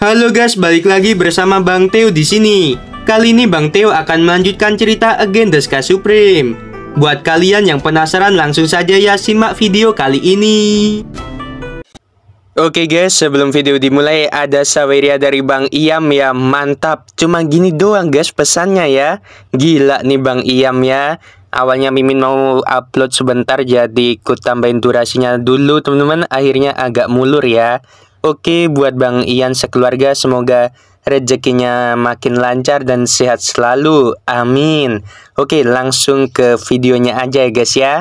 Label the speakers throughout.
Speaker 1: Halo guys, balik lagi bersama Bang Teo di sini. Kali ini Bang Teo akan melanjutkan cerita Again Deska Supreme. Buat kalian yang penasaran langsung saja ya simak video kali ini. Oke guys, sebelum video dimulai ada saweria dari Bang Iam ya, mantap. Cuma gini doang guys pesannya ya. Gila nih Bang Iam ya. Awalnya Mimin mau upload sebentar jadi ikut tambahin durasinya dulu teman-teman. Akhirnya agak mulur ya. Oke, buat Bang Ian sekeluarga semoga rezekinya makin lancar dan sehat selalu. Amin. Oke, langsung ke videonya aja ya guys ya.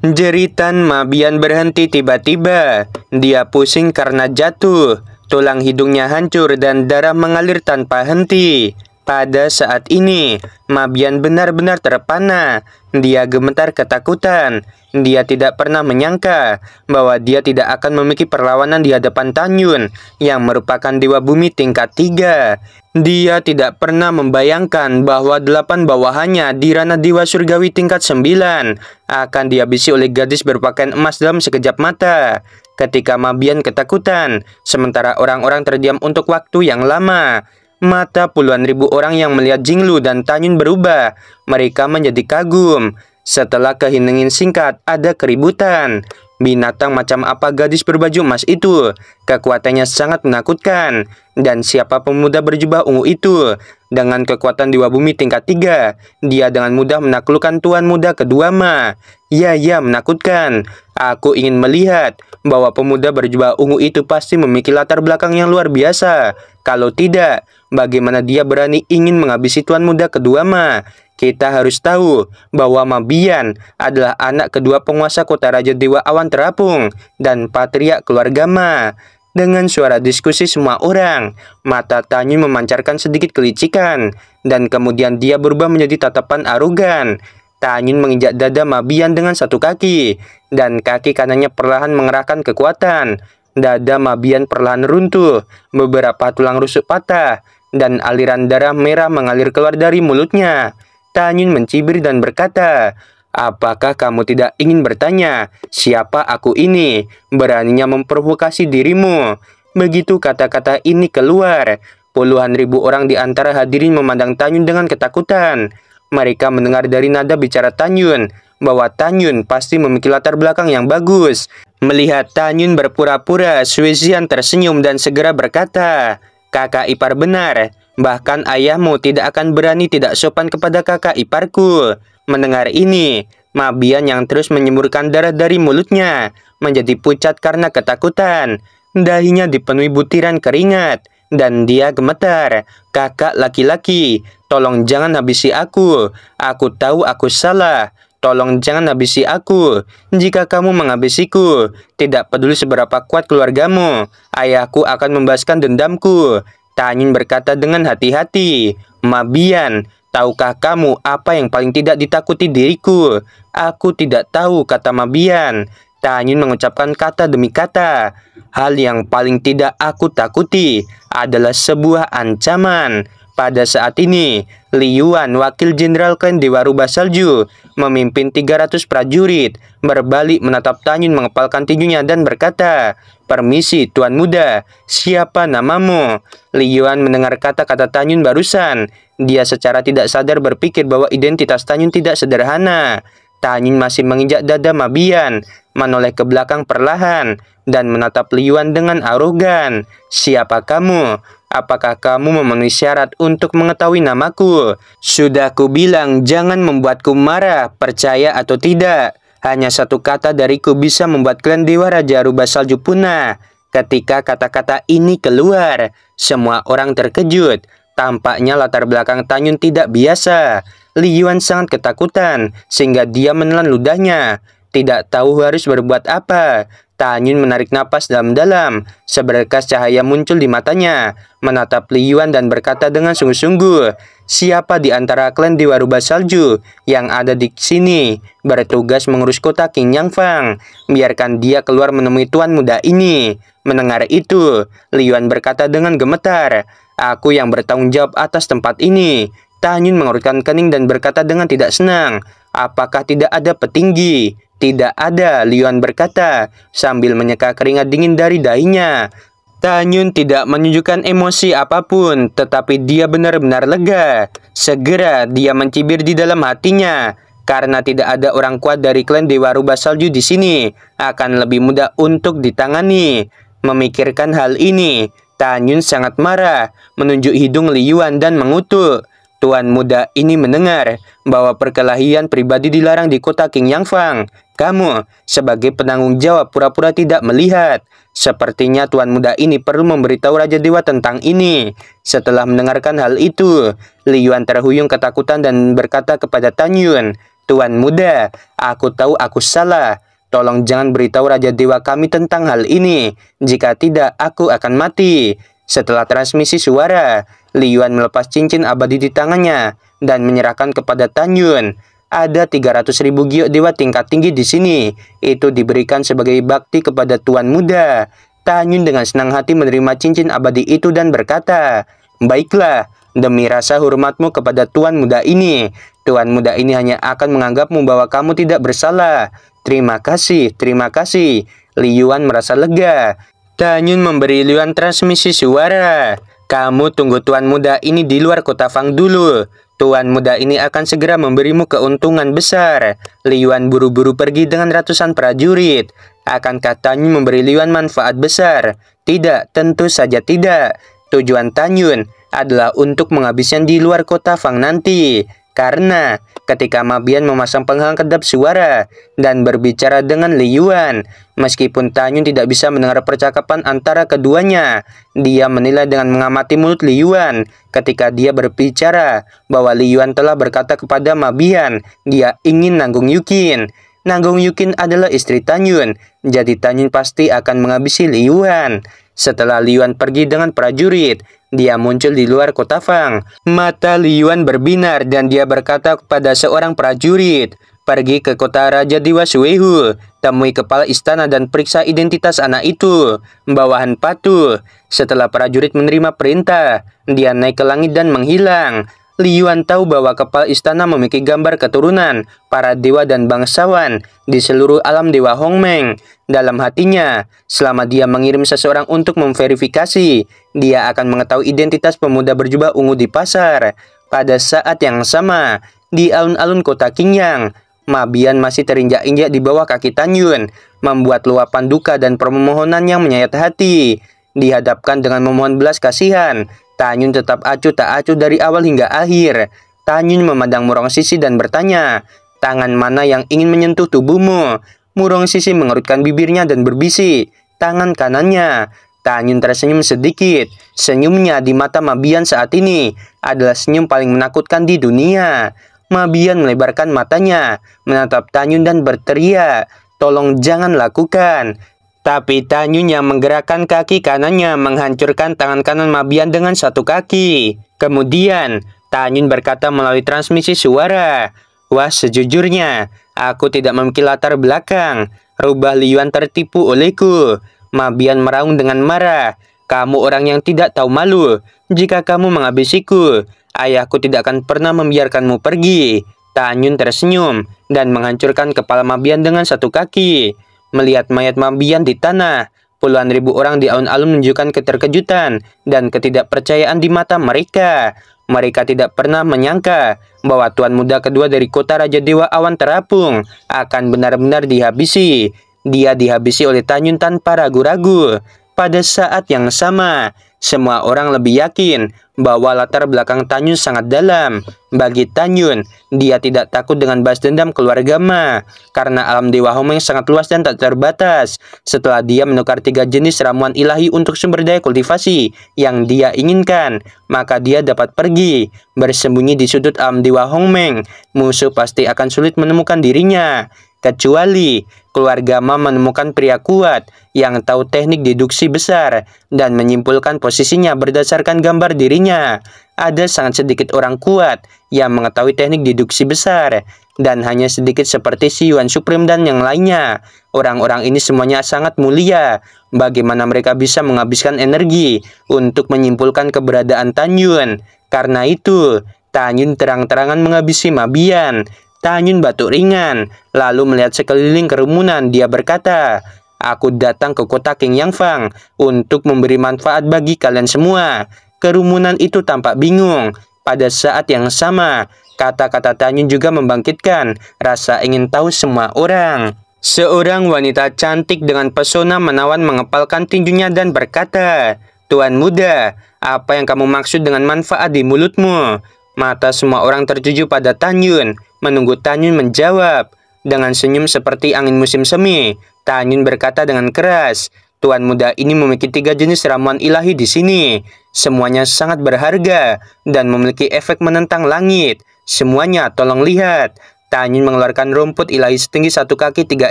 Speaker 1: Jeritan Mabian berhenti tiba-tiba. Dia pusing karena jatuh. Tulang hidungnya hancur dan darah mengalir tanpa henti. Pada saat ini, Mabian benar-benar terpana. Dia gemetar ketakutan. Dia tidak pernah menyangka bahwa dia tidak akan memiliki perlawanan di hadapan Tanyun yang merupakan dewa bumi tingkat 3. Dia tidak pernah membayangkan bahwa delapan bawahannya di ranah dewa surgawi tingkat 9 akan dihabisi oleh gadis berpakaian emas dalam sekejap mata. Ketika Mabian ketakutan, sementara orang-orang terdiam untuk waktu yang lama, Mata puluhan ribu orang yang melihat Jinglu dan Tanyun berubah. Mereka menjadi kagum. Setelah keheningan singkat, ada keributan. Binatang macam apa gadis berbaju emas itu? Kekuatannya sangat menakutkan. Dan siapa pemuda berjubah ungu itu? Dengan kekuatan Dewa Bumi tingkat 3, dia dengan mudah menaklukkan Tuan Muda kedua Ma. Ya, ya, menakutkan. Aku ingin melihat bahwa pemuda berjubah ungu itu pasti memiliki latar belakang yang luar biasa. Kalau tidak, bagaimana dia berani ingin menghabisi tuan muda kedua Ma? Kita harus tahu bahwa Mabian adalah anak kedua penguasa kota Raja Dewa Awan Terapung dan patriak keluarga Ma. Dengan suara diskusi semua orang, mata Tanyu memancarkan sedikit kelicikan, dan kemudian dia berubah menjadi tatapan arogan. Tanyin menginjak dada Mabian dengan satu kaki, dan kaki kanannya perlahan mengerahkan kekuatan. Dada Mabian perlahan runtuh, beberapa tulang rusuk patah, dan aliran darah merah mengalir keluar dari mulutnya. Tanyun mencibir dan berkata, Apakah kamu tidak ingin bertanya, siapa aku ini? Beraninya memprovokasi dirimu. Begitu kata-kata ini keluar, puluhan ribu orang di antara hadirin memandang Tanyun dengan ketakutan. Mereka mendengar dari nada bicara Tanyun bahwa Tanyun pasti memiliki latar belakang yang bagus. Melihat Tanyun berpura-pura, Suizian tersenyum dan segera berkata, Kakak ipar benar, bahkan ayahmu tidak akan berani tidak sopan kepada kakak iparku. Mendengar ini, Mabian yang terus menyemburkan darah dari mulutnya, menjadi pucat karena ketakutan. Dahinya dipenuhi butiran keringat. Dan dia gemetar. Kakak laki-laki, tolong jangan habisi aku. Aku tahu aku salah. Tolong jangan habisi aku. Jika kamu menghabisiku, tidak peduli seberapa kuat keluargamu, ayahku akan membahaskan dendamku. Tanyin berkata dengan hati-hati. Mabian, tahukah kamu apa yang paling tidak ditakuti diriku? Aku tidak tahu, kata Mabian kita ingin mengucapkan kata demi kata. Hal yang paling tidak aku takuti adalah sebuah ancaman. Pada saat ini, Li Yuan, wakil jenderal Ken di Rubah Salju, memimpin 300 prajurit, berbalik menatap Tanyun mengepalkan tinjunya dan berkata, Permisi Tuan Muda, siapa namamu? Li Yuan mendengar kata-kata Tanyun barusan. Dia secara tidak sadar berpikir bahwa identitas Tanyun tidak sederhana. Tanyun masih menginjak dada Mabian menoleh ke belakang perlahan dan menatap Liyuan dengan arogan. Siapa kamu? Apakah kamu memenuhi syarat untuk mengetahui namaku? Sudah ku bilang jangan membuatku marah, percaya atau tidak. Hanya satu kata dariku bisa membuat Klan dewa raja rubah salju punah. Ketika kata-kata ini keluar, semua orang terkejut. Tampaknya latar belakang Tanyun tidak biasa. Li Yuan sangat ketakutan, sehingga dia menelan ludahnya tidak tahu harus berbuat apa. Tanyun menarik napas dalam-dalam. Seberkas cahaya muncul di matanya, menatap Liyuan dan berkata dengan sungguh-sungguh, Siapa di antara klan di Waruba Salju yang ada di sini bertugas mengurus kota King Yang Fang? Biarkan dia keluar menemui tuan muda ini. Mendengar itu, Liyuan berkata dengan gemetar, Aku yang bertanggung jawab atas tempat ini. Tanyun mengerutkan kening dan berkata dengan tidak senang, Apakah tidak ada petinggi? Tidak ada, Lion berkata sambil menyeka keringat dingin dari dahinya. Tanyun tidak menunjukkan emosi apapun, tetapi dia benar-benar lega. Segera dia mencibir di dalam hatinya, karena tidak ada orang kuat dari klan Dewa Rubah Salju di sini, akan lebih mudah untuk ditangani. Memikirkan hal ini, Tanyun sangat marah, menunjuk hidung Liyuan dan mengutuk. Tuan muda ini mendengar bahwa perkelahian pribadi dilarang di kota King Yangfang. Kamu, sebagai penanggung jawab pura-pura tidak melihat. Sepertinya tuan muda ini perlu memberitahu Raja Dewa tentang ini. Setelah mendengarkan hal itu, Liyuan terhuyung ketakutan dan berkata kepada Tan Yun, Tuan muda, aku tahu aku salah. Tolong jangan beritahu Raja Dewa kami tentang hal ini. Jika tidak, aku akan mati. Setelah transmisi suara, Li Yuan melepas cincin abadi di tangannya dan menyerahkan kepada Tan Yun. Ada 300 ribu giok dewa tingkat tinggi di sini. Itu diberikan sebagai bakti kepada tuan muda. Tan Yun dengan senang hati menerima cincin abadi itu dan berkata, Baiklah, demi rasa hormatmu kepada tuan muda ini, tuan muda ini hanya akan menganggapmu bahwa kamu tidak bersalah. Terima kasih, terima kasih. Li Yuan merasa lega. Tan Yun memberi Li Yuan transmisi suara. Kamu tunggu tuan muda ini di luar kota Fang dulu. Tuan muda ini akan segera memberimu keuntungan besar. Liuan buru-buru pergi dengan ratusan prajurit. Akan katanya memberi Liuan manfaat besar. Tidak, tentu saja tidak. Tujuan Tanyun adalah untuk menghabiskan di luar kota Fang nanti. Karena ketika Mabian memasang penghalang kedap suara dan berbicara dengan Liyuan, meskipun Tanyun tidak bisa mendengar percakapan antara keduanya, dia menilai dengan mengamati mulut Liyuan ketika dia berbicara bahwa Liyuan telah berkata kepada Mabian, dia ingin nanggung Yukin. Nanggung Yukin adalah istri Tanyun, jadi Tanyun pasti akan menghabisi Liyuan. Setelah Liyuan pergi dengan prajurit, dia muncul di luar kota Fang. Mata Liyuan berbinar dan dia berkata kepada seorang prajurit, Pergi ke kota Raja Dewa Suehu, temui kepala istana dan periksa identitas anak itu, bawahan patuh. Setelah prajurit menerima perintah, dia naik ke langit dan menghilang. Yuan tahu bahwa kepala istana memiliki gambar keturunan para dewa dan bangsawan di seluruh alam dewa Hong Meng. Dalam hatinya, selama dia mengirim seseorang untuk memverifikasi, dia akan mengetahui identitas pemuda berjubah ungu di pasar. Pada saat yang sama, di alun-alun kota Qingyang, Mabian masih terinjak-injak di bawah kaki Tan Yun, membuat luapan duka dan permohonan yang menyayat hati dihadapkan dengan memohon belas kasihan Tanyun tetap acuh tak acuh dari awal hingga akhir. Tanyun memandang Murong Sisi dan bertanya, tangan mana yang ingin menyentuh tubuhmu? Murong Sisi mengerutkan bibirnya dan berbisik, tangan kanannya. Tanyun tersenyum sedikit. Senyumnya di mata Mabian saat ini adalah senyum paling menakutkan di dunia. Mabian melebarkan matanya, menatap Tanyun dan berteriak, tolong jangan lakukan. Tapi Tanyun yang menggerakkan kaki kanannya menghancurkan tangan kanan Mabian dengan satu kaki. Kemudian, Tanyun berkata melalui transmisi suara, Wah sejujurnya, aku tidak memiliki latar belakang. Rubah Liyuan tertipu olehku. Mabian meraung dengan marah. Kamu orang yang tidak tahu malu. Jika kamu menghabisiku, ayahku tidak akan pernah membiarkanmu pergi. Tanyun tersenyum dan menghancurkan kepala Mabian dengan satu kaki melihat mayat Mambian di tanah. Puluhan ribu orang di alun-alun menunjukkan keterkejutan dan ketidakpercayaan di mata mereka. Mereka tidak pernah menyangka bahwa tuan muda kedua dari kota Raja Dewa Awan Terapung akan benar-benar dihabisi. Dia dihabisi oleh Tanyun tanpa ragu-ragu. Pada saat yang sama, semua orang lebih yakin bahwa latar belakang Tanyun sangat dalam. Bagi Tanyun, dia tidak takut dengan bas dendam keluarga Ma, karena alam Dewa Homeng sangat luas dan tak terbatas. Setelah dia menukar tiga jenis ramuan ilahi untuk sumber daya kultivasi yang dia inginkan, maka dia dapat pergi, bersembunyi di sudut alam Dewa Meng. Musuh pasti akan sulit menemukan dirinya, kecuali keluarga Ma menemukan pria kuat yang tahu teknik deduksi besar dan menyimpulkan posisinya berdasarkan gambar dirinya. Ada sangat sedikit orang kuat yang mengetahui teknik deduksi besar dan hanya sedikit seperti si Yuan Supreme dan yang lainnya. Orang-orang ini semuanya sangat mulia. Bagaimana mereka bisa menghabiskan energi untuk menyimpulkan keberadaan Tan Yun? Karena itu, Tan Yun terang-terangan menghabisi Mabian Tanyun batuk ringan, lalu melihat sekeliling kerumunan, dia berkata, Aku datang ke kota King Yang Fang untuk memberi manfaat bagi kalian semua. Kerumunan itu tampak bingung. Pada saat yang sama, kata-kata Tanyun juga membangkitkan rasa ingin tahu semua orang. Seorang wanita cantik dengan pesona menawan mengepalkan tinjunya dan berkata, Tuan muda, apa yang kamu maksud dengan manfaat di mulutmu? Mata semua orang tertuju pada Tan Yun, menunggu Tan Yun menjawab. Dengan senyum seperti angin musim semi, Tan Yun berkata dengan keras, Tuan muda ini memiliki tiga jenis ramuan ilahi di sini. Semuanya sangat berharga dan memiliki efek menentang langit. Semuanya tolong lihat. Tanyun mengeluarkan rumput ilahi setinggi satu kaki tiga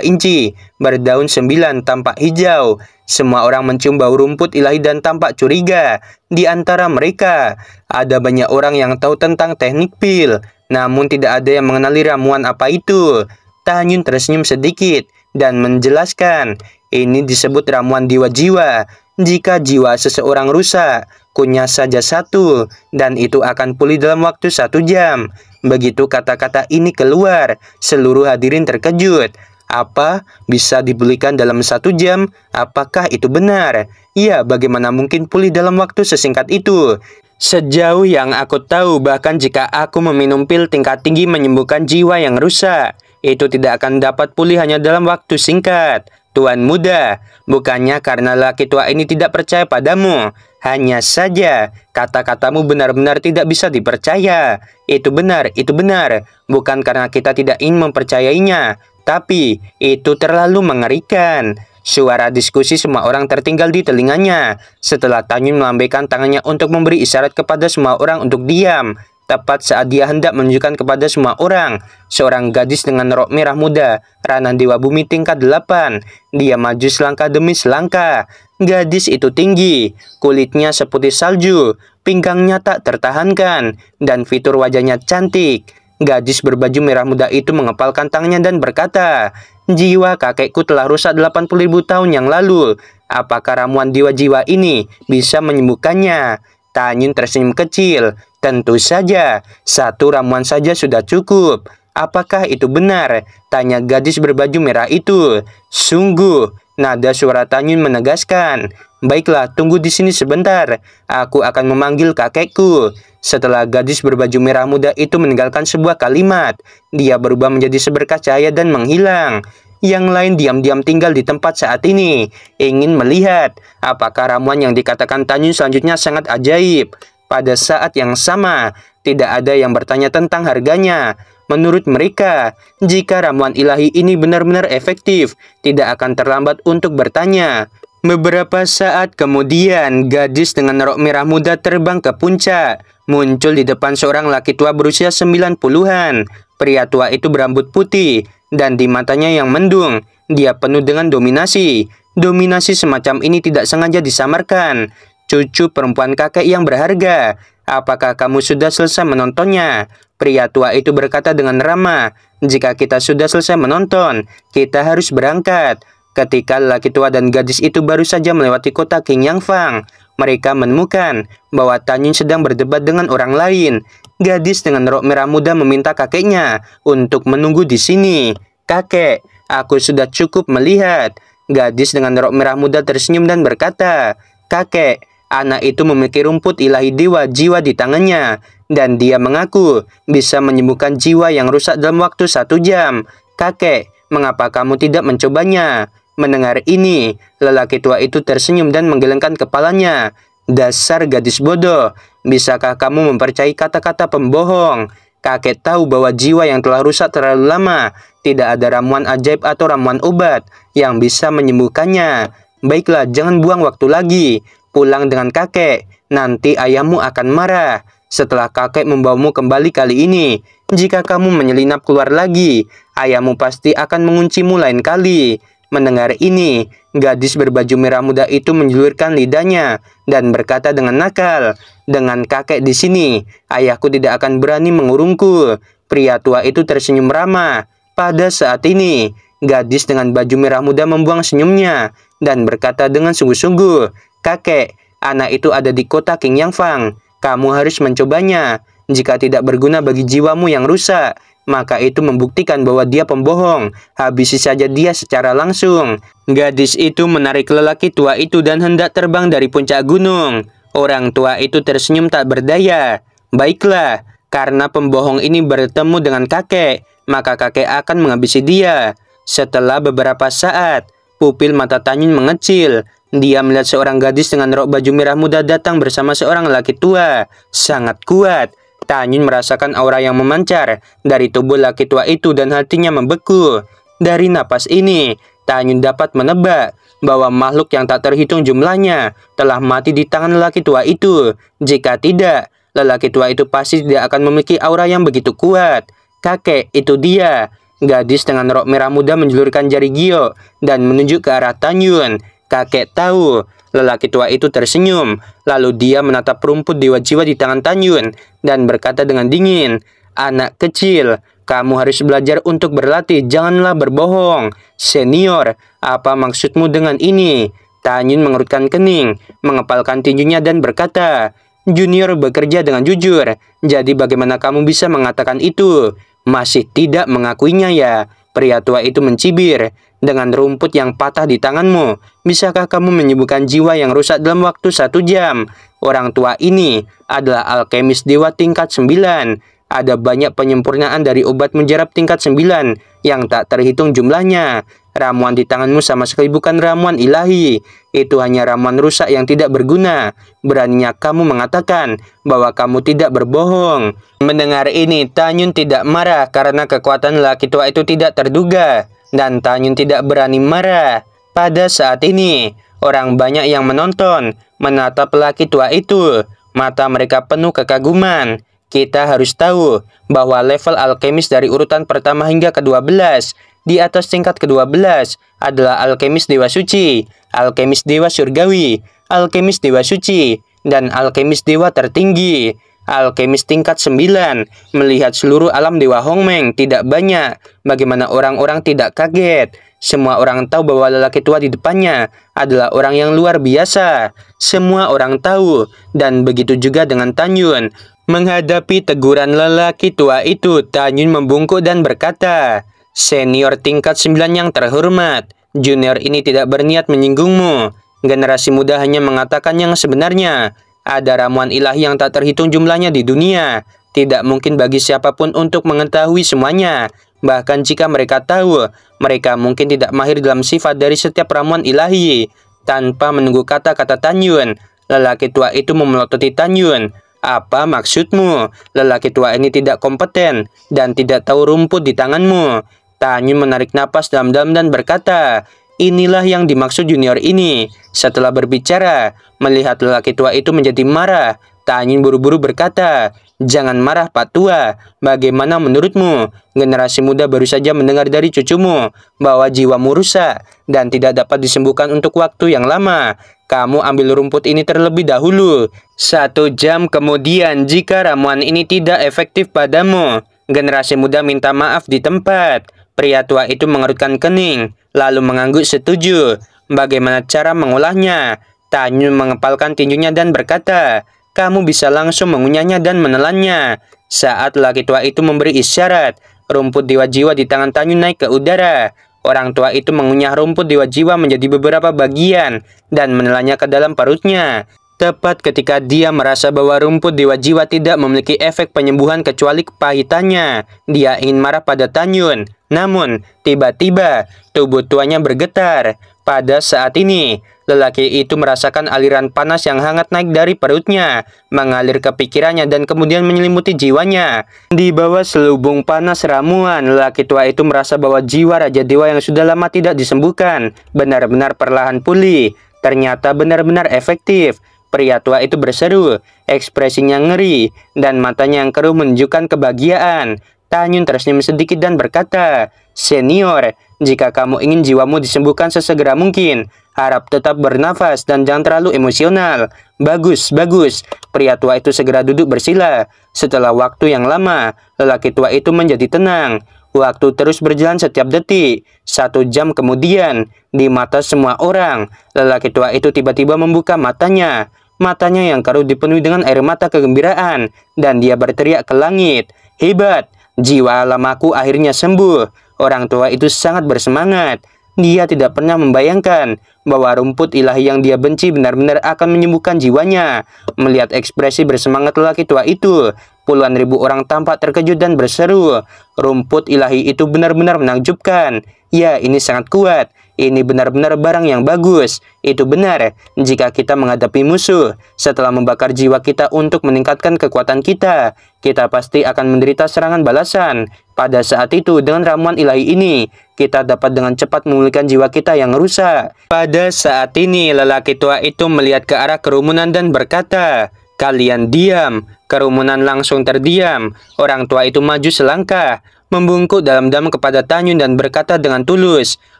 Speaker 1: inci, berdaun sembilan tampak hijau. Semua orang mencium bau rumput ilahi dan tampak curiga. Di antara mereka, ada banyak orang yang tahu tentang teknik pil, namun tidak ada yang mengenali ramuan apa itu. Tanyun tersenyum sedikit dan menjelaskan, ini disebut ramuan diwa jiwa. Jika jiwa seseorang rusak, kunyah saja satu, dan itu akan pulih dalam waktu satu jam. Begitu kata-kata ini keluar, seluruh hadirin terkejut. Apa bisa dibelikan dalam satu jam? Apakah itu benar? Iya, bagaimana mungkin pulih dalam waktu sesingkat itu? Sejauh yang aku tahu, bahkan jika aku meminum pil tingkat tinggi menyembuhkan jiwa yang rusak, itu tidak akan dapat pulih hanya dalam waktu singkat. Tuan muda, bukannya karena laki tua ini tidak percaya padamu, hanya saja, kata-katamu benar-benar tidak bisa dipercaya. Itu benar, itu benar. Bukan karena kita tidak ingin mempercayainya, tapi itu terlalu mengerikan. Suara diskusi semua orang tertinggal di telinganya. Setelah Tanyun melambaikan tangannya untuk memberi isyarat kepada semua orang untuk diam. Tepat saat dia hendak menunjukkan kepada semua orang, seorang gadis dengan rok merah muda, ranah Dewa Bumi tingkat 8. Dia maju selangkah demi selangkah. Gadis itu tinggi, kulitnya seputih salju, pinggangnya tak tertahankan, dan fitur wajahnya cantik. Gadis berbaju merah muda itu mengepalkan tangannya dan berkata, Jiwa kakekku telah rusak puluh ribu tahun yang lalu. Apakah ramuan jiwa-jiwa ini bisa menyembuhkannya? Tanyun tersenyum kecil. Tentu saja, satu ramuan saja sudah cukup. Apakah itu benar? Tanya gadis berbaju merah itu. Sungguh, nada suara Tanyun menegaskan. Baiklah, tunggu di sini sebentar. Aku akan memanggil kakekku. Setelah gadis berbaju merah muda itu meninggalkan sebuah kalimat, dia berubah menjadi seberkas cahaya dan menghilang. Yang lain diam-diam tinggal di tempat saat ini, ingin melihat apakah ramuan yang dikatakan Tanyun selanjutnya sangat ajaib. Pada saat yang sama, tidak ada yang bertanya tentang harganya. Menurut mereka, jika ramuan ilahi ini benar-benar efektif, tidak akan terlambat untuk bertanya. Beberapa saat kemudian, gadis dengan rok merah muda terbang ke puncak. Muncul di depan seorang laki tua berusia 90-an. Pria tua itu berambut putih, dan di matanya yang mendung. Dia penuh dengan dominasi. Dominasi semacam ini tidak sengaja disamarkan. Cucu perempuan kakek yang berharga. Apakah kamu sudah selesai menontonnya? Pria tua itu berkata dengan ramah, jika kita sudah selesai menonton, kita harus berangkat. Ketika lelaki tua dan gadis itu baru saja melewati kota King Fang, mereka menemukan bahwa Tanyin sedang berdebat dengan orang lain. Gadis dengan rok merah muda meminta kakeknya untuk menunggu di sini. Kakek, aku sudah cukup melihat. Gadis dengan rok merah muda tersenyum dan berkata, Kakek, anak itu memiliki rumput ilahi dewa jiwa di tangannya dan dia mengaku bisa menyembuhkan jiwa yang rusak dalam waktu satu jam. Kakek, mengapa kamu tidak mencobanya? Mendengar ini, lelaki tua itu tersenyum dan menggelengkan kepalanya. Dasar gadis bodoh, bisakah kamu mempercayai kata-kata pembohong? Kakek tahu bahwa jiwa yang telah rusak terlalu lama, tidak ada ramuan ajaib atau ramuan obat yang bisa menyembuhkannya. Baiklah, jangan buang waktu lagi. Pulang dengan kakek, nanti ayahmu akan marah setelah kakek membawamu kembali kali ini. Jika kamu menyelinap keluar lagi, ayahmu pasti akan menguncimu lain kali. Mendengar ini, gadis berbaju merah muda itu menjulurkan lidahnya dan berkata dengan nakal, "Dengan kakek di sini, ayahku tidak akan berani mengurungku." Pria tua itu tersenyum ramah. Pada saat ini, gadis dengan baju merah muda membuang senyumnya dan berkata dengan sungguh-sungguh, "Kakek, anak itu ada di kota King Yang Fang. Kamu harus mencobanya. Jika tidak berguna bagi jiwamu yang rusak, maka itu membuktikan bahwa dia pembohong. Habisi saja dia secara langsung. Gadis itu menarik lelaki tua itu dan hendak terbang dari puncak gunung. Orang tua itu tersenyum tak berdaya. Baiklah, karena pembohong ini bertemu dengan kakek, maka kakek akan menghabisi dia. Setelah beberapa saat, Pupil mata Tanyun mengecil. Dia melihat seorang gadis dengan rok baju merah muda datang bersama seorang laki tua. Sangat kuat. Tanyun merasakan aura yang memancar dari tubuh laki tua itu dan hatinya membeku. Dari napas ini, Tanyun dapat menebak bahwa makhluk yang tak terhitung jumlahnya telah mati di tangan lelaki tua itu. Jika tidak, lelaki tua itu pasti tidak akan memiliki aura yang begitu kuat. Kakek, itu dia. Gadis dengan rok merah muda menjulurkan jari Gio dan menunjuk ke arah Tanyun. Kakek tahu. Lelaki tua itu tersenyum. Lalu dia menatap rumput dewa-jiwa di tangan Tanyun dan berkata dengan dingin, Anak kecil, kamu harus belajar untuk berlatih, janganlah berbohong. Senior, apa maksudmu dengan ini? Tanyun mengerutkan kening, mengepalkan tinjunya dan berkata, Junior bekerja dengan jujur, jadi bagaimana kamu bisa mengatakan itu? masih tidak mengakuinya ya. Pria tua itu mencibir, dengan rumput yang patah di tanganmu, bisakah kamu menyembuhkan jiwa yang rusak dalam waktu satu jam? Orang tua ini adalah alkemis dewa tingkat sembilan Ada banyak penyempurnaan dari obat mujarab tingkat sembilan yang tak terhitung jumlahnya. Ramuan di tanganmu sama sekali bukan ramuan ilahi. Itu hanya ramuan rusak yang tidak berguna. Beraninya kamu mengatakan bahwa kamu tidak berbohong. Mendengar ini, Tanyun tidak marah karena kekuatan laki tua itu tidak terduga. Dan Tanyun tidak berani marah. Pada saat ini, orang banyak yang menonton, menatap laki tua itu. Mata mereka penuh kekaguman. Kita harus tahu bahwa level alkemis dari urutan pertama hingga ke-12 di atas tingkat ke-12 adalah alkemis dewa suci, alkemis dewa surgawi, alkemis dewa suci, dan alkemis dewa tertinggi. Alkemis tingkat 9 melihat seluruh alam dewa Hongmeng tidak banyak, bagaimana orang-orang tidak kaget. Semua orang tahu bahwa lelaki tua di depannya adalah orang yang luar biasa. Semua orang tahu, dan begitu juga dengan Tanyun. Menghadapi teguran lelaki tua itu, Tanyun membungkuk dan berkata, Senior tingkat 9 yang terhormat, junior ini tidak berniat menyinggungmu. Generasi muda hanya mengatakan yang sebenarnya. Ada ramuan ilahi yang tak terhitung jumlahnya di dunia. Tidak mungkin bagi siapapun untuk mengetahui semuanya. Bahkan jika mereka tahu, mereka mungkin tidak mahir dalam sifat dari setiap ramuan ilahi. Tanpa menunggu kata-kata Tanyun, lelaki tua itu memelototi Tanyun. Apa maksudmu? Lelaki tua ini tidak kompeten dan tidak tahu rumput di tanganmu. Tanyun menarik napas dalam-dalam dan berkata, Inilah yang dimaksud junior ini. Setelah berbicara, melihat lelaki tua itu menjadi marah. Tanyun buru-buru berkata, Jangan marah Pak Tua, bagaimana menurutmu? Generasi muda baru saja mendengar dari cucumu bahwa jiwamu rusak dan tidak dapat disembuhkan untuk waktu yang lama. Kamu ambil rumput ini terlebih dahulu. Satu jam kemudian jika ramuan ini tidak efektif padamu, generasi muda minta maaf di tempat. Pria tua itu mengerutkan kening, lalu mengangguk setuju. Bagaimana cara mengolahnya? Tanyu mengepalkan tinjunya dan berkata, kamu bisa langsung mengunyahnya dan menelannya. Saat laki tua itu memberi isyarat, rumput dewa jiwa di tangan Tanyu naik ke udara. Orang tua itu mengunyah rumput dewa jiwa menjadi beberapa bagian dan menelannya ke dalam perutnya. Tepat ketika dia merasa bahwa rumput dewa jiwa tidak memiliki efek penyembuhan kecuali kepahitannya, dia ingin marah pada Tanyun. Namun, tiba-tiba tubuh tuanya bergetar. Pada saat ini, lelaki itu merasakan aliran panas yang hangat naik dari perutnya, mengalir ke pikirannya dan kemudian menyelimuti jiwanya. Di bawah selubung panas ramuan, lelaki tua itu merasa bahwa jiwa Raja Dewa yang sudah lama tidak disembuhkan, benar-benar perlahan pulih. Ternyata benar-benar efektif. Pria tua itu berseru, ekspresinya ngeri, dan matanya yang keruh menunjukkan kebahagiaan. Tahan tersenyum sedikit dan berkata, Senior, jika kamu ingin jiwamu disembuhkan sesegera mungkin, harap tetap bernafas dan jangan terlalu emosional. Bagus, bagus. Pria tua itu segera duduk bersila. Setelah waktu yang lama, lelaki tua itu menjadi tenang. Waktu terus berjalan setiap detik. Satu jam kemudian, di mata semua orang, lelaki tua itu tiba-tiba membuka matanya. Matanya yang keruh dipenuhi dengan air mata kegembiraan, dan dia berteriak ke langit. Hebat! Jiwa lamaku akhirnya sembuh. Orang tua itu sangat bersemangat. Dia tidak pernah membayangkan bahwa rumput ilahi yang dia benci benar-benar akan menyembuhkan jiwanya. Melihat ekspresi bersemangat lelaki tua itu, puluhan ribu orang tampak terkejut dan berseru. Rumput ilahi itu benar-benar menakjubkan. Ya, ini sangat kuat. Ini benar-benar barang yang bagus. Itu benar jika kita menghadapi musuh. Setelah membakar jiwa kita untuk meningkatkan kekuatan kita, kita pasti akan menderita serangan balasan. Pada saat itu, dengan ramuan ilahi ini, kita dapat dengan cepat memulihkan jiwa kita yang rusak. Pada saat ini, lelaki tua itu melihat ke arah kerumunan dan berkata, Kalian diam, kerumunan langsung terdiam. Orang tua itu maju selangkah, membungkuk dalam-dalam kepada Tanyun dan berkata dengan tulus,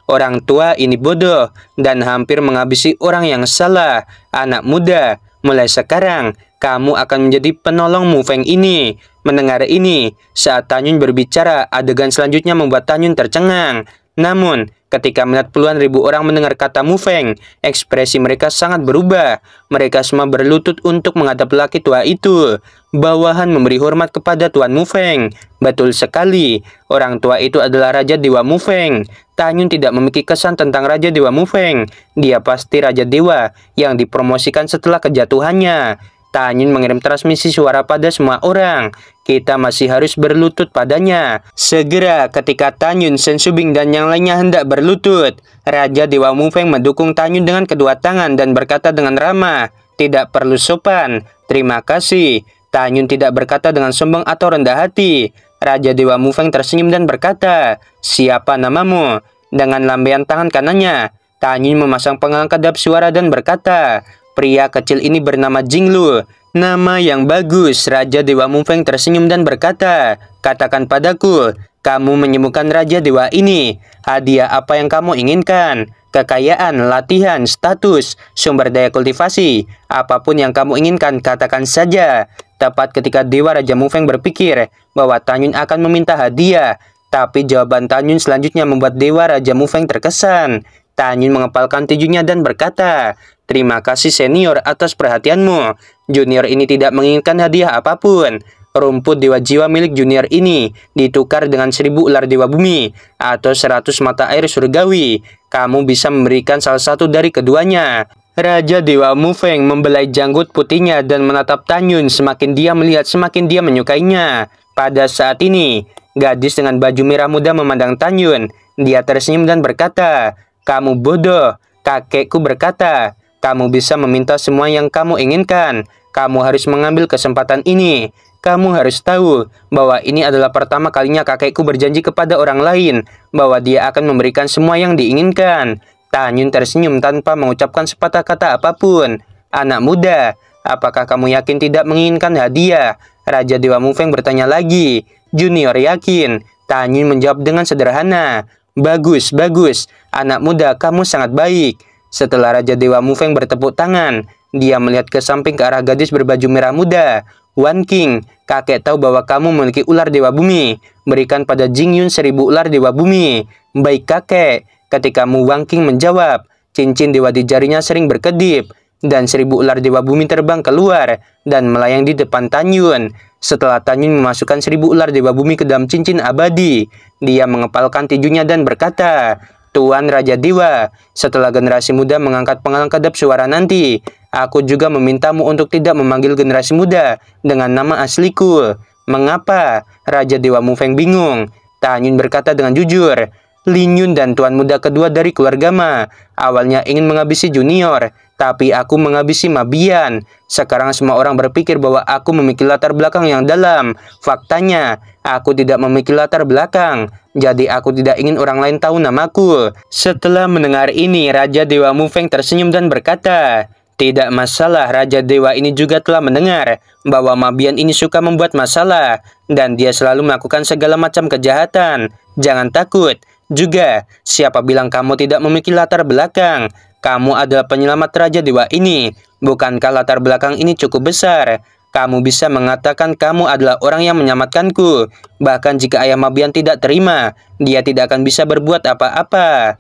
Speaker 1: Orang tua ini bodoh dan hampir menghabisi orang yang salah, anak muda. Mulai sekarang, kamu akan menjadi penolong Mufeng ini. Mendengar ini, saat Tanyun berbicara, adegan selanjutnya membuat Tanyun tercengang. Namun, ketika melihat puluhan ribu orang mendengar kata Mufeng, ekspresi mereka sangat berubah. Mereka semua berlutut untuk menghadap laki tua itu. Bawahan memberi hormat kepada Tuan Mufeng. Betul sekali, orang tua itu adalah Raja Dewa Mufeng. Tanyun tidak memiliki kesan tentang Raja Dewa Mufeng. Dia pasti Raja Dewa yang dipromosikan setelah kejatuhannya. Kita ingin mengirim transmisi suara pada semua orang. Kita masih harus berlutut padanya. Segera ketika Tanyun, Subing dan yang lainnya hendak berlutut, Raja Dewa Mufeng mendukung Tanyun dengan kedua tangan dan berkata dengan ramah, tidak perlu sopan, terima kasih. Tanyun tidak berkata dengan sombong atau rendah hati. Raja Dewa Mufeng tersenyum dan berkata, siapa namamu? Dengan lambaian tangan kanannya, Tanyun memasang pengangkat dap suara dan berkata, Pria kecil ini bernama Jinglu, nama yang bagus. Raja Dewa Mufeng tersenyum dan berkata, "Katakan padaku, kamu menyembuhkan Raja Dewa ini. Hadiah apa yang kamu inginkan? Kekayaan, latihan, status, sumber daya kultivasi, apapun yang kamu inginkan, katakan saja." Tepat ketika Dewa Raja Mufeng berpikir bahwa Tanyun akan meminta hadiah, tapi jawaban Tanyun selanjutnya membuat Dewa Raja Mufeng terkesan. Tanyun mengepalkan tijunya dan berkata, Terima kasih senior atas perhatianmu. Junior ini tidak menginginkan hadiah apapun. Rumput dewa jiwa milik junior ini ditukar dengan seribu ular dewa bumi atau seratus mata air surgawi. Kamu bisa memberikan salah satu dari keduanya. Raja Dewa Mufeng membelai janggut putihnya dan menatap Tanyun semakin dia melihat semakin dia menyukainya. Pada saat ini, gadis dengan baju merah muda memandang Tanyun. Dia tersenyum dan berkata, kamu bodoh. Kakekku berkata, kamu bisa meminta semua yang kamu inginkan. Kamu harus mengambil kesempatan ini. Kamu harus tahu bahwa ini adalah pertama kalinya kakekku berjanji kepada orang lain bahwa dia akan memberikan semua yang diinginkan. Tanyun tersenyum tanpa mengucapkan sepatah kata apapun. Anak muda, apakah kamu yakin tidak menginginkan hadiah? Raja Dewa Mufeng bertanya lagi. Junior yakin. Tanyun menjawab dengan sederhana. Bagus, bagus. Anak muda, kamu sangat baik. Setelah Raja Dewa Mufeng bertepuk tangan, dia melihat ke samping ke arah gadis berbaju merah muda. Wan King, kakek tahu bahwa kamu memiliki ular Dewa Bumi. Berikan pada Jing Yun seribu ular Dewa Bumi. Baik kakek. Ketika Mu Wang King menjawab, cincin dewa di jarinya sering berkedip dan seribu ular dewa bumi terbang keluar dan melayang di depan Tanyun. Setelah Tanyun memasukkan seribu ular dewa bumi ke dalam cincin abadi, dia mengepalkan tijunya dan berkata, Tuan Raja Dewa, setelah generasi muda mengangkat pengalang kedap suara nanti, aku juga memintamu untuk tidak memanggil generasi muda dengan nama asliku. Mengapa? Raja Dewa Mufeng bingung. Tanyun berkata dengan jujur, Lin Yun dan tuan muda kedua dari keluarga Ma awalnya ingin menghabisi junior, tapi aku menghabisi Mabian. Sekarang semua orang berpikir bahwa aku memiliki latar belakang yang dalam. Faktanya, aku tidak memiliki latar belakang. Jadi aku tidak ingin orang lain tahu namaku. Setelah mendengar ini, Raja Dewa Mufeng tersenyum dan berkata, tidak masalah, Raja Dewa ini juga telah mendengar bahwa Mabian ini suka membuat masalah dan dia selalu melakukan segala macam kejahatan. Jangan takut. Juga, siapa bilang kamu tidak memiliki latar belakang? Kamu adalah penyelamat Raja Dewa ini. Bukankah latar belakang ini cukup besar? Kamu bisa mengatakan kamu adalah orang yang menyelamatkanku. Bahkan jika Ayah Mabian tidak terima, dia tidak akan bisa berbuat apa-apa.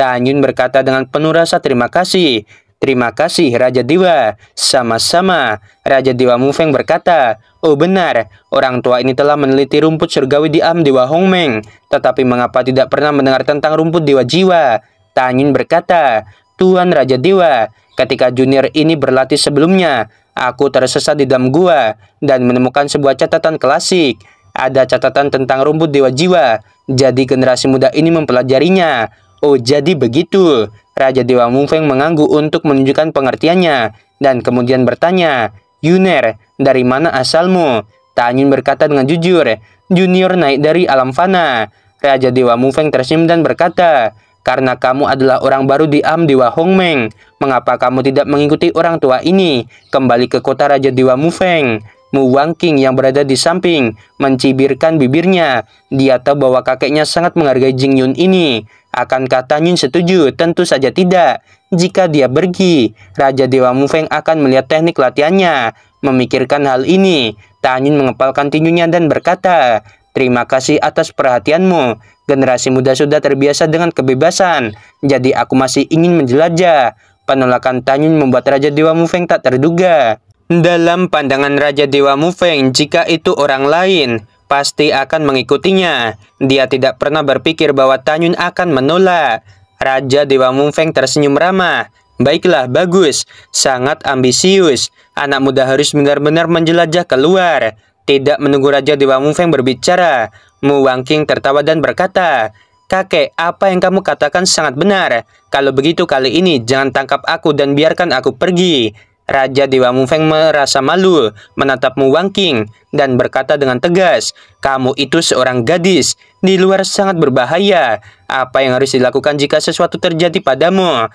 Speaker 1: Tanyun berkata dengan penuh rasa terima kasih. Terima kasih Raja Dewa. Sama-sama. Raja Dewa Mufeng berkata, Oh benar, orang tua ini telah meneliti rumput surgawi di Am Dewa Hongmeng. Tetapi mengapa tidak pernah mendengar tentang rumput Dewa Jiwa? Tanyun berkata, Tuan Raja Dewa, ketika junior ini berlatih sebelumnya, aku tersesat di dalam gua dan menemukan sebuah catatan klasik. Ada catatan tentang rumput dewa jiwa, jadi generasi muda ini mempelajarinya. Oh jadi begitu, Raja Dewa Mungfeng mengangguk untuk menunjukkan pengertiannya dan kemudian bertanya, Yuner, dari mana asalmu? Tanyun berkata dengan jujur, Junior naik dari alam fana. Raja Dewa Mufeng tersenyum dan berkata, karena kamu adalah orang baru di Am Dewa Hongmeng. Mengapa kamu tidak mengikuti orang tua ini? Kembali ke kota Raja Dewa Mufeng. Mu Wang King yang berada di samping mencibirkan bibirnya. Dia tahu bahwa kakeknya sangat menghargai Jing Yun ini. Akan Tan Yun setuju? Tentu saja tidak. Jika dia pergi, Raja Dewa Mufeng akan melihat teknik latihannya. Memikirkan hal ini, Tan Yun mengepalkan tinjunya dan berkata, Terima kasih atas perhatianmu. Generasi muda sudah terbiasa dengan kebebasan, jadi aku masih ingin menjelajah. Penolakan Tanyun membuat Raja Dewa Mufeng tak terduga. Dalam pandangan Raja Dewa Mufeng, jika itu orang lain, pasti akan mengikutinya. Dia tidak pernah berpikir bahwa Tanyun akan menolak. Raja Dewa Mufeng tersenyum ramah. Baiklah, bagus. Sangat ambisius. Anak muda harus benar-benar menjelajah keluar. Tidak menunggu Raja Dewa Mufeng berbicara, Mu Wangking tertawa dan berkata, Kakek, apa yang kamu katakan sangat benar. Kalau begitu kali ini jangan tangkap aku dan biarkan aku pergi. Raja Dewa Mufeng merasa malu, menatap Mu Wangking dan berkata dengan tegas, Kamu itu seorang gadis, di luar sangat berbahaya. Apa yang harus dilakukan jika sesuatu terjadi padamu?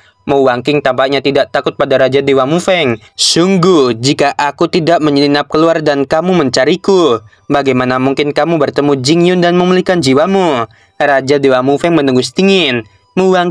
Speaker 1: King tampaknya tidak takut pada Raja Dewa Mu Feng. Sungguh, jika aku tidak menyelinap keluar dan kamu mencariku, bagaimana mungkin kamu bertemu Jing Yun dan memulihkan jiwamu? Raja Dewa Mu Mufeng menunggu dingin.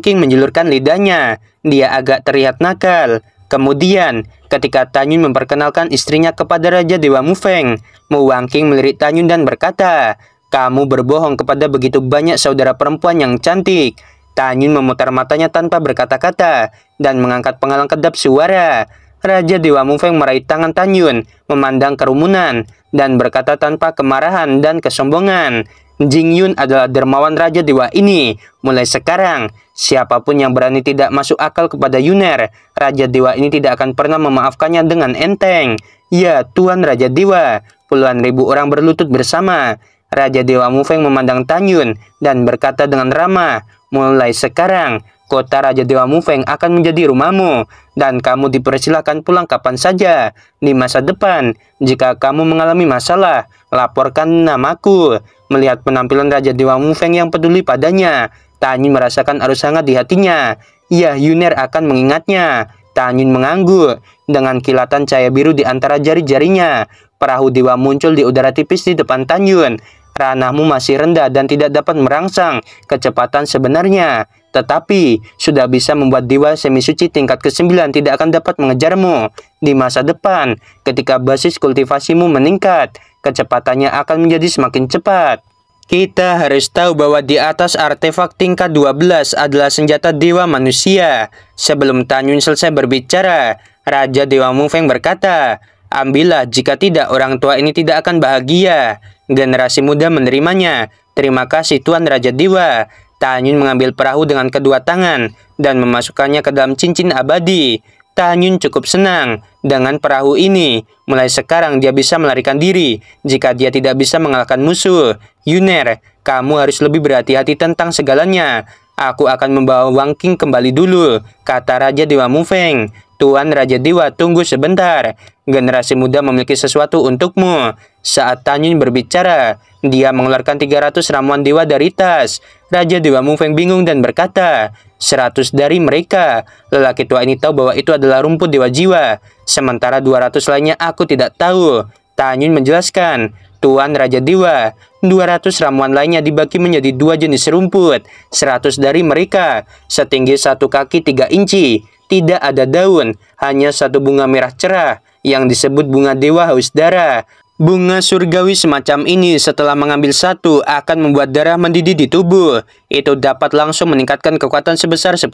Speaker 1: King menjulurkan lidahnya. Dia agak terlihat nakal. Kemudian, ketika Tan Yun memperkenalkan istrinya kepada Raja Dewa Mu Feng, Mufeng, King melirik Yun dan berkata, kamu berbohong kepada begitu banyak saudara perempuan yang cantik. Tanyun memutar matanya tanpa berkata-kata dan mengangkat pengalang kedap suara. Raja Dewa Mufeng meraih tangan Tanyun, memandang kerumunan, dan berkata tanpa kemarahan dan kesombongan. Jing Yun adalah dermawan Raja Dewa ini. Mulai sekarang, siapapun yang berani tidak masuk akal kepada Yuner, Raja Dewa ini tidak akan pernah memaafkannya dengan enteng. Ya, Tuan Raja Dewa, puluhan ribu orang berlutut bersama. Raja Dewa Mufeng memandang Tanyun dan berkata dengan ramah, Mulai sekarang, kota Raja Dewa Mufeng akan menjadi rumahmu, dan kamu dipersilakan pulang kapan saja. Di masa depan, jika kamu mengalami masalah, laporkan namaku. Melihat penampilan Raja Dewa Mufeng yang peduli padanya, Tanyun merasakan arus hangat di hatinya. Ya, Yuner akan mengingatnya. Tanyun mengangguk. Dengan kilatan cahaya biru di antara jari-jarinya, perahu dewa muncul di udara tipis di depan Tanyun ranahmu masih rendah dan tidak dapat merangsang kecepatan sebenarnya. Tetapi, sudah bisa membuat dewa semi suci tingkat ke-9 tidak akan dapat mengejarmu. Di masa depan, ketika basis kultivasimu meningkat, kecepatannya akan menjadi semakin cepat. Kita harus tahu bahwa di atas artefak tingkat 12 adalah senjata dewa manusia. Sebelum Tanyun selesai berbicara, Raja Dewa Mufeng berkata, Ambillah, jika tidak orang tua ini tidak akan bahagia. Generasi muda menerimanya. Terima kasih Tuan Raja Dewa. Tanyun mengambil perahu dengan kedua tangan dan memasukkannya ke dalam cincin abadi. Tanyun cukup senang dengan perahu ini. Mulai sekarang dia bisa melarikan diri jika dia tidak bisa mengalahkan musuh. Yuner, kamu harus lebih berhati-hati tentang segalanya. Aku akan membawa Wang King kembali dulu, kata Raja Dewa Mufeng. Tuan Raja Dewa, tunggu sebentar. Generasi muda memiliki sesuatu untukmu. Saat Tanyun berbicara, dia mengeluarkan 300 ramuan dewa dari tas. Raja Dewa Mufeng bingung dan berkata, 100 dari mereka. Lelaki tua ini tahu bahwa itu adalah rumput dewa jiwa. Sementara 200 lainnya aku tidak tahu. Tanyun menjelaskan, Tuan Raja Dewa. 200 ramuan lainnya dibagi menjadi dua jenis rumput. 100 dari mereka, setinggi satu kaki tiga inci tidak ada daun, hanya satu bunga merah cerah yang disebut bunga dewa haus darah. Bunga surgawi semacam ini setelah mengambil satu akan membuat darah mendidih di tubuh. Itu dapat langsung meningkatkan kekuatan sebesar 10%.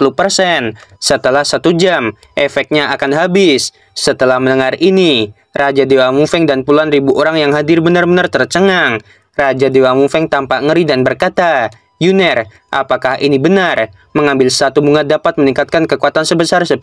Speaker 1: Setelah satu jam, efeknya akan habis. Setelah mendengar ini, Raja Dewa Mufeng dan puluhan ribu orang yang hadir benar-benar tercengang. Raja Dewa Mufeng tampak ngeri dan berkata, Yuner, apakah ini benar? Mengambil satu bunga dapat meningkatkan kekuatan sebesar 10%.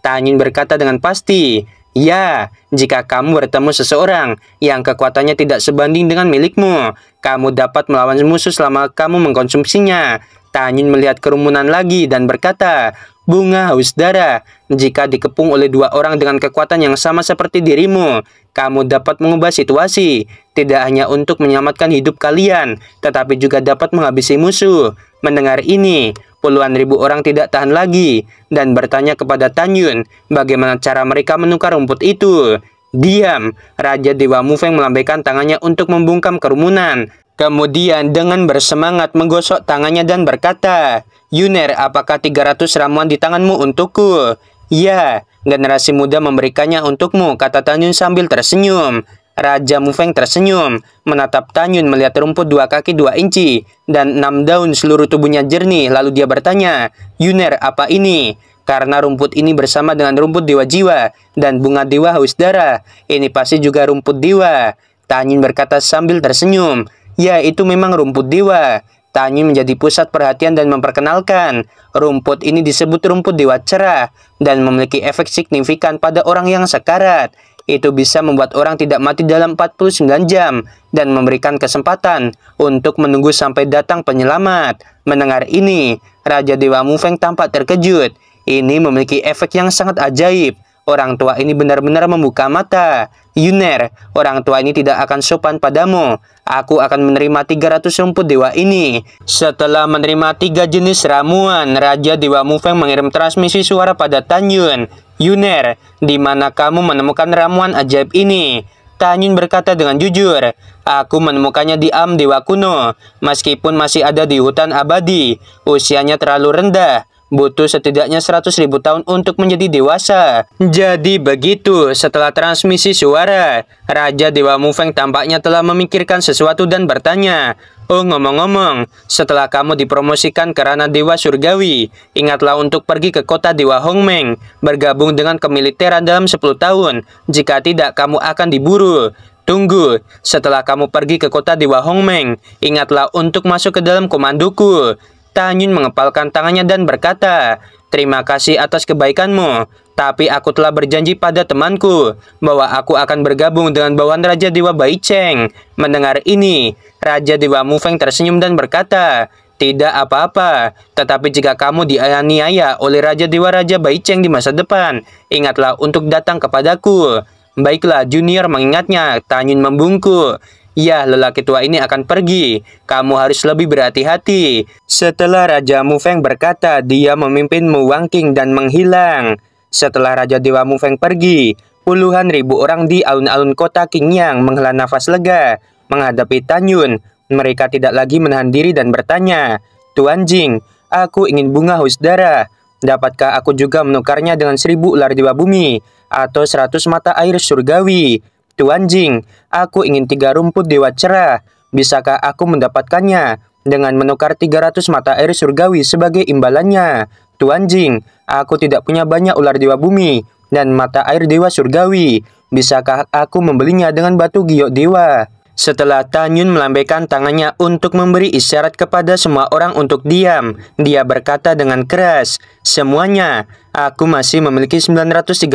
Speaker 1: Tanyun berkata dengan pasti, Ya, jika kamu bertemu seseorang yang kekuatannya tidak sebanding dengan milikmu, kamu dapat melawan musuh selama kamu mengkonsumsinya. Tanyun melihat kerumunan lagi dan berkata, Bunga haus darah, jika dikepung oleh dua orang dengan kekuatan yang sama seperti dirimu, kamu dapat mengubah situasi, tidak hanya untuk menyelamatkan hidup kalian, tetapi juga dapat menghabisi musuh. Mendengar ini, puluhan ribu orang tidak tahan lagi dan bertanya kepada Tanyun bagaimana cara mereka menukar rumput itu. Diam, Raja Dewa Mufeng melambaikan tangannya untuk membungkam kerumunan. Kemudian dengan bersemangat menggosok tangannya dan berkata, Yuner, apakah 300 ramuan di tanganmu untukku? Ya, generasi muda memberikannya untukmu, kata Tanyun sambil tersenyum. Raja Mufeng tersenyum, menatap Tanyun melihat rumput dua kaki dua inci, dan enam daun seluruh tubuhnya jernih, lalu dia bertanya, Yuner, apa ini? Karena rumput ini bersama dengan rumput dewa jiwa, dan bunga dewa haus darah, ini pasti juga rumput dewa. Tanyun berkata sambil tersenyum, Ya, itu memang rumput dewa. Tanyu menjadi pusat perhatian dan memperkenalkan. Rumput ini disebut rumput dewa cerah dan memiliki efek signifikan pada orang yang sekarat. Itu bisa membuat orang tidak mati dalam 49 jam dan memberikan kesempatan untuk menunggu sampai datang penyelamat. Mendengar ini, Raja Dewa Mufeng tampak terkejut. Ini memiliki efek yang sangat ajaib orang tua ini benar-benar membuka mata. Yuner, orang tua ini tidak akan sopan padamu. Aku akan menerima 300 rumput dewa ini. Setelah menerima tiga jenis ramuan, Raja Dewa Mufeng mengirim transmisi suara pada Tanyun. Yuner, di mana kamu menemukan ramuan ajaib ini? Tanyun berkata dengan jujur, Aku menemukannya di Am Dewa Kuno, meskipun masih ada di hutan abadi. Usianya terlalu rendah butuh setidaknya 100 ribu tahun untuk menjadi dewasa. Jadi begitu, setelah transmisi suara, Raja Dewa Mufeng tampaknya telah memikirkan sesuatu dan bertanya, Oh ngomong-ngomong, setelah kamu dipromosikan ranah Dewa Surgawi, ingatlah untuk pergi ke kota Dewa Hongmeng, bergabung dengan kemiliteran dalam 10 tahun, jika tidak kamu akan diburu. Tunggu, setelah kamu pergi ke kota Dewa Hongmeng, ingatlah untuk masuk ke dalam komanduku. Tahanyin mengepalkan tangannya dan berkata, Terima kasih atas kebaikanmu, tapi aku telah berjanji pada temanku bahwa aku akan bergabung dengan bawahan Raja Dewa Bai Cheng. Mendengar ini, Raja Dewa Mu Feng tersenyum dan berkata, tidak apa-apa, tetapi jika kamu dianiaya oleh Raja Dewa Raja Bai Cheng di masa depan, ingatlah untuk datang kepadaku. Baiklah, Junior mengingatnya, Tanyun membungkuk. Ya, lelaki tua ini akan pergi. Kamu harus lebih berhati-hati. Setelah Raja Mufeng berkata, dia memimpin Muwangking dan menghilang. Setelah Raja Dewa Mufeng pergi, puluhan ribu orang di alun-alun kota Qingyang menghela nafas lega menghadapi Tanyun. Mereka tidak lagi menahan diri dan bertanya, Tuan Jing, aku ingin bunga darah. Dapatkah aku juga menukarnya dengan seribu ular dewa bumi atau seratus mata air surgawi? Tuan Jing, Aku ingin tiga rumput dewa cerah. Bisakah aku mendapatkannya? Dengan menukar 300 mata air surgawi sebagai imbalannya. Tuan Jing, aku tidak punya banyak ular dewa bumi dan mata air dewa surgawi. Bisakah aku membelinya dengan batu giok dewa? Setelah Tanyun melambaikan tangannya untuk memberi isyarat kepada semua orang untuk diam, dia berkata dengan keras, Semuanya, Aku masih memiliki 932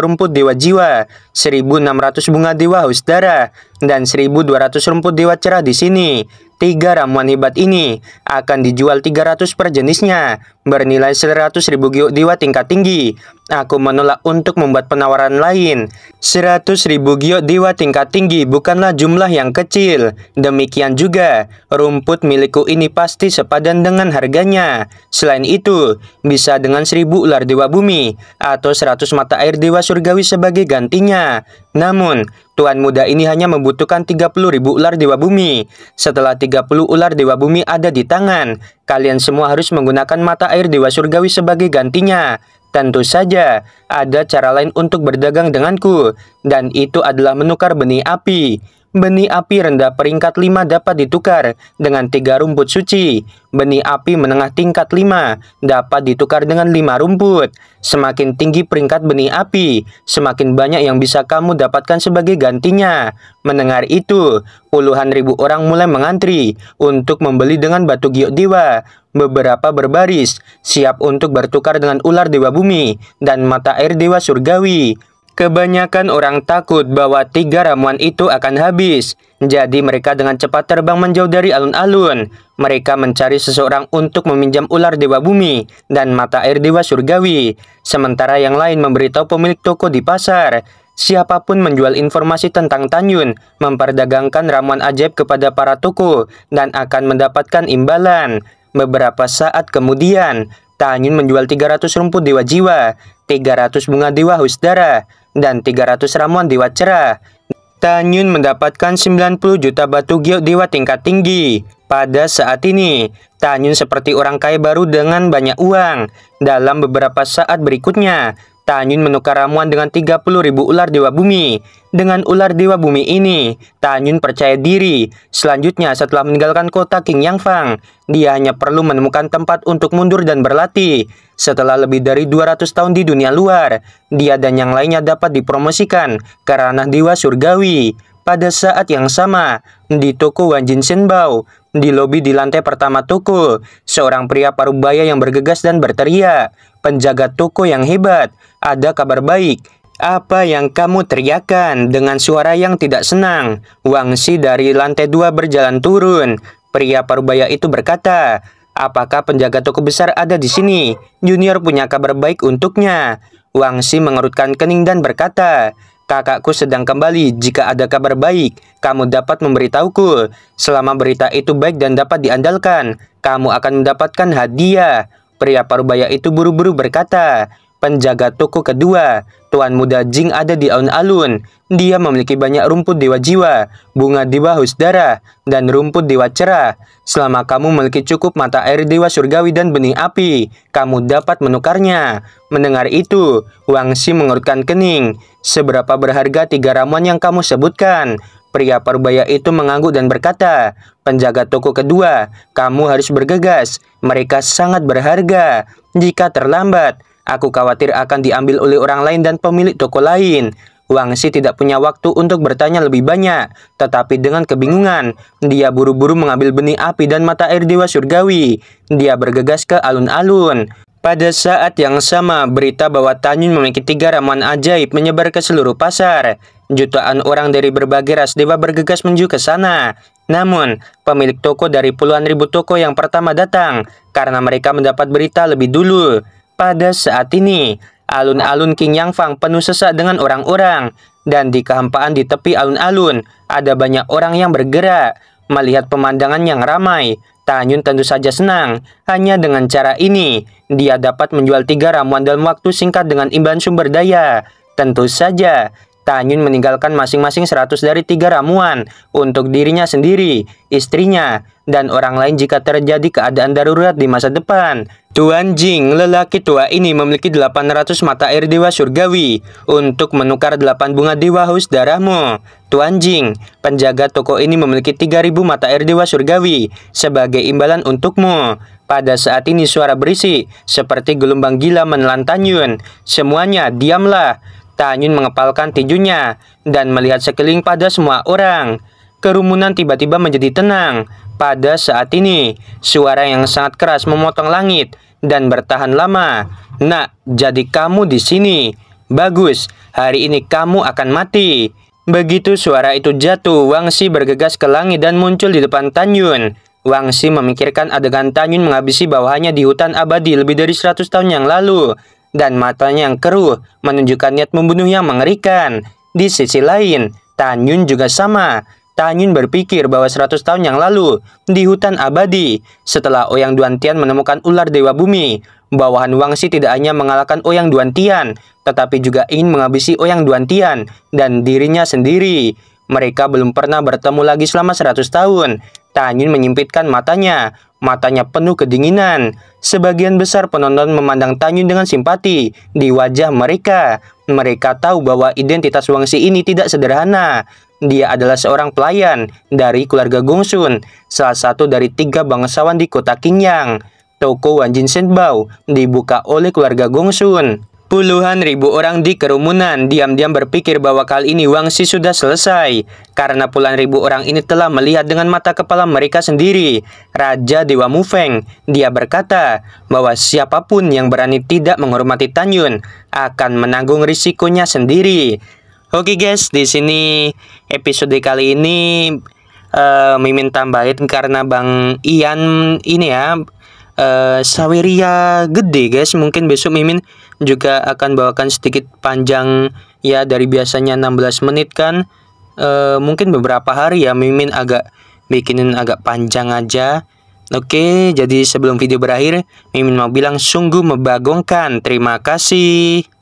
Speaker 1: rumput dewa jiwa, 1600 bunga dewa darah, dan 1200 rumput dewa cerah di sini. Tiga ramuan hebat ini akan dijual 300 per jenisnya, bernilai 100 ribu dewa tingkat tinggi. Aku menolak untuk membuat penawaran lain. 100 ribu dewa tingkat tinggi bukanlah jumlah yang kecil. Demikian juga, rumput milikku ini pasti sepadan dengan harganya. Selain itu, bisa dengan 1000 ular dewa dewa bumi atau 100 mata air dewa surgawi sebagai gantinya. Namun, Tuan muda ini hanya membutuhkan 30 ribu ular dewa bumi. Setelah 30 ular dewa bumi ada di tangan, kalian semua harus menggunakan mata air dewa surgawi sebagai gantinya. Tentu saja, ada cara lain untuk berdagang denganku, dan itu adalah menukar benih api. Benih api rendah peringkat 5 dapat ditukar dengan 3 rumput suci. Benih api menengah tingkat 5 dapat ditukar dengan 5 rumput. Semakin tinggi peringkat benih api, semakin banyak yang bisa kamu dapatkan sebagai gantinya. Mendengar itu, puluhan ribu orang mulai mengantri untuk membeli dengan batu giok dewa beberapa berbaris, siap untuk bertukar dengan ular dewa bumi dan mata air dewa surgawi. Kebanyakan orang takut bahwa tiga ramuan itu akan habis, jadi mereka dengan cepat terbang menjauh dari alun-alun. Mereka mencari seseorang untuk meminjam ular dewa bumi dan mata air dewa surgawi, sementara yang lain memberitahu pemilik toko di pasar. Siapapun menjual informasi tentang Tanyun, memperdagangkan ramuan ajaib kepada para toko, dan akan mendapatkan imbalan. Beberapa saat kemudian, Tak menjual menjual 300 rumput dewa jiwa, 300 bunga dewa husdara, dan 300 ramuan dewa cerah. Tanyun mendapatkan 90 juta batu giok dewa tingkat tinggi. Pada saat ini, Tanyun seperti orang kaya baru dengan banyak uang. Dalam beberapa saat berikutnya, Tanyun menukar ramuan dengan 30.000 ular dewa bumi. Dengan ular dewa bumi ini, Tanyun percaya diri. Selanjutnya, setelah meninggalkan kota King Yang Fang, dia hanya perlu menemukan tempat untuk mundur dan berlatih. Setelah lebih dari 200 tahun di dunia luar, dia dan yang lainnya dapat dipromosikan karena dewa surgawi. Pada saat yang sama, di toko Wanjin Senbao, di lobi di lantai pertama toko, seorang pria parubaya yang bergegas dan berteriak, penjaga toko yang hebat, ada kabar baik. Apa yang kamu teriakan dengan suara yang tidak senang? Wangsi dari lantai dua berjalan turun. Pria parubaya itu berkata, Apakah penjaga toko besar ada di sini? Junior punya kabar baik untuknya. Wangsi mengerutkan kening dan berkata, Kakakku sedang kembali. Jika ada kabar baik, kamu dapat memberitahuku. Selama berita itu baik dan dapat diandalkan, kamu akan mendapatkan hadiah. Pria parubaya itu buru-buru berkata, penjaga toko kedua. Tuan muda Jing ada di alun-alun. Dia memiliki banyak rumput dewa jiwa, bunga dewa husdara, dan rumput dewa cerah. Selama kamu memiliki cukup mata air dewa surgawi dan benih api, kamu dapat menukarnya. Mendengar itu, Wang Si mengerutkan kening. Seberapa berharga tiga ramuan yang kamu sebutkan? Pria Parubaya itu mengangguk dan berkata, penjaga toko kedua, kamu harus bergegas, mereka sangat berharga. Jika terlambat, aku khawatir akan diambil oleh orang lain dan pemilik toko lain. Wangsi tidak punya waktu untuk bertanya lebih banyak, tetapi dengan kebingungan, dia buru-buru mengambil benih api dan mata air dewa surgawi. Dia bergegas ke alun-alun. Pada saat yang sama, berita bahwa Tanyun memiliki tiga ramuan ajaib menyebar ke seluruh pasar. Jutaan orang dari berbagai ras dewa bergegas menuju ke sana. Namun, pemilik toko dari puluhan ribu toko yang pertama datang karena mereka mendapat berita lebih dulu. Pada saat ini, alun-alun King Yang Fang penuh sesak dengan orang-orang. Dan di kehampaan di tepi alun-alun, ada banyak orang yang bergerak. Melihat pemandangan yang ramai, Tanyun tentu saja senang. Hanya dengan cara ini, dia dapat menjual tiga ramuan dalam waktu singkat dengan imbalan sumber daya. Tentu saja, Tanyun meninggalkan masing-masing 100 dari tiga ramuan untuk dirinya sendiri, istrinya, dan orang lain jika terjadi keadaan darurat di masa depan. Tuan Jing, lelaki tua ini memiliki 800 mata air dewa surgawi untuk menukar 8 bunga dewa haus darahmu. Tuan Jing, penjaga toko ini memiliki 3000 mata air dewa surgawi sebagai imbalan untukmu. Pada saat ini suara berisi, seperti gelombang gila menelan Tanyun. Semuanya, diamlah. Tanyun mengepalkan tinjunya dan melihat sekeliling pada semua orang. Kerumunan tiba-tiba menjadi tenang. Pada saat ini, suara yang sangat keras memotong langit dan bertahan lama. Nak, jadi kamu di sini. Bagus, hari ini kamu akan mati. Begitu suara itu jatuh, Wangsi bergegas ke langit dan muncul di depan Tanyun. Wangsi memikirkan adegan Tanyun menghabisi bawahannya di hutan abadi lebih dari 100 tahun yang lalu dan matanya yang keruh menunjukkan niat membunuh yang mengerikan. Di sisi lain, Tan Yun juga sama. Tan Yun berpikir bahwa 100 tahun yang lalu, di hutan abadi, setelah Oyang Duantian menemukan ular Dewa Bumi, bawahan Wangsi tidak hanya mengalahkan Oyang Duantian, tetapi juga ingin menghabisi Oyang Duantian dan dirinya sendiri. Mereka belum pernah bertemu lagi selama 100 tahun. Tan Yun menyempitkan matanya matanya penuh kedinginan. Sebagian besar penonton memandang Tanyun dengan simpati di wajah mereka. Mereka tahu bahwa identitas Wangsi ini tidak sederhana. Dia adalah seorang pelayan dari keluarga Gongsun, salah satu dari tiga bangsawan di kota Qingyang. Toko Wan Wanjin Senbao dibuka oleh keluarga Gongsun. Puluhan ribu orang di kerumunan diam-diam berpikir bahwa kali ini Wangsi sudah selesai karena puluhan ribu orang ini telah melihat dengan mata kepala mereka sendiri. Raja Dewa Mufeng, dia berkata bahwa siapapun yang berani tidak menghormati Tan Yun akan menanggung risikonya sendiri. Oke guys, di sini episode kali ini uh, Mimin tambahin karena Bang Ian ini ya uh, Saweria gede guys, mungkin besok Mimin juga akan bawakan sedikit panjang ya dari biasanya 16 menit kan e, mungkin beberapa hari ya mimin agak bikinin agak panjang aja Oke, jadi sebelum video berakhir, Mimin mau bilang sungguh membagongkan. Terima kasih.